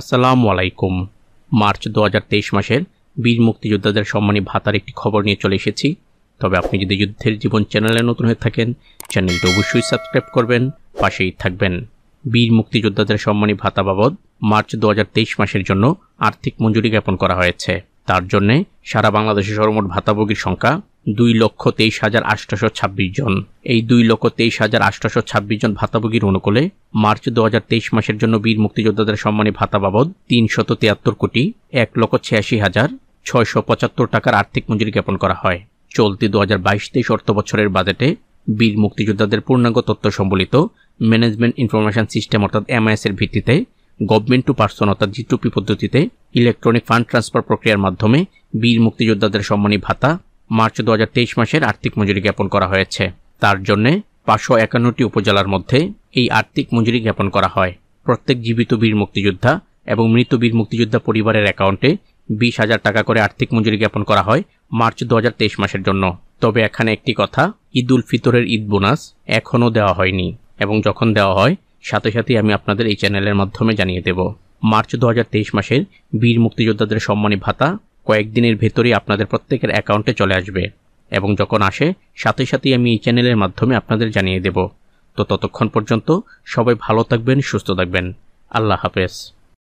আসসালামু আলাইকুম মার্চ দু মাসের বীর মুক্তিযোদ্ধাদের সম্মানী ভাতার একটি খবর নিয়ে চলে এসেছি তবে আপনি যদি যুদ্ধের জীবন চ্যানেলে নতুন হয়ে থাকেন চ্যানেলটি অবশ্যই সাবস্ক্রাইব করবেন পাশেই থাকবেন বীর মুক্তিযোদ্ধাদের সম্মানী ভাতা বাবদ মার্চ দু মাসের জন্য আর্থিক মঞ্জুরি জ্ঞাপন করা হয়েছে তার জন্যে সারা বাংলাদেশে সর্বমোট ভাতাভোগীর সংখ্যা দুই লক্ষ তেইশ হাজার আটশো ছাব্বিশ জন এই দুই লক্ষ তেইশ হাজার আটশো ছাব্বিশ জন ভাতাভোগীর অনুকূলে মার্চ দু তেইশ মাসের জন্য বীর মুক্তিযোদ্ধাদের সম্মানী ভাতা বাবদ তিনশত তিয়াত্তর কোটি এক লক্ষ ছিয়াশি হাজার ছয়শো পঁচাত্তর টাকার আর্থিক মঞ্জুরি জ্ঞাপন করা হয় চলতি দু হাজার বাইশ তেইশ অর্থ বছরের বাজেটে বীর মুক্তিযোদ্ধাদের পূর্ণাঙ্গ তথ্য সম্বলিত ম্যানেজমেন্ট ইনফরমেশন সিস্টেম অর্থাৎ এমআইএস এর ভিত্তিতে গভর্নমেন্ট টু পার্সন অর্থাৎ জিটুপি পদ্ধতিতে ইলেকট্রনিক ফান্ড ট্রান্সফার প্রক্রিয়ার মাধ্যমে বীর মুক্তিযোদ্ধাদের সম্মানী ভাতা মার্চ দু মাসের আর্থিক মজুরি জ্ঞাপন করা হয়েছে তার জন্যে পাঁচশো একান্নটি উপজেলার মধ্যে এই আর্থিক মজুরি জ্ঞাপন করা হয় প্রত্যেক জীবিত বীর মুক্তিযোদ্ধা এবং মৃত বীর মুক্তিযোদ্ধা পরিবারের অ্যাকাউন্টে বিশ হাজার টাকা করে আর্থিক মজুরি জ্ঞাপন করা হয় মার্চ দু মাসের জন্য তবে এখানে একটি কথা ঈদ উল ফিতরের ঈদ বোনাস এখনও দেওয়া হয়নি এবং যখন দেওয়া হয় সাথে সাথেই আমি আপনাদের এই চ্যানেলের মাধ্যমে জানিয়ে দেব মার্চ দু মাসের বীর মুক্তিযোদ্ধাদের সম্মানী ভাতা কয়েকদিনের ভেতরেই আপনাদের প্রত্যেকের অ্যাকাউন্টে চলে আসবে এবং যখন আসে সাথে সাথেই আমি এই চ্যানেলের মাধ্যমে আপনাদের জানিয়ে দেব তো ততক্ষণ পর্যন্ত সবাই ভালো থাকবেন সুস্থ থাকবেন আল্লাহ হাফেজ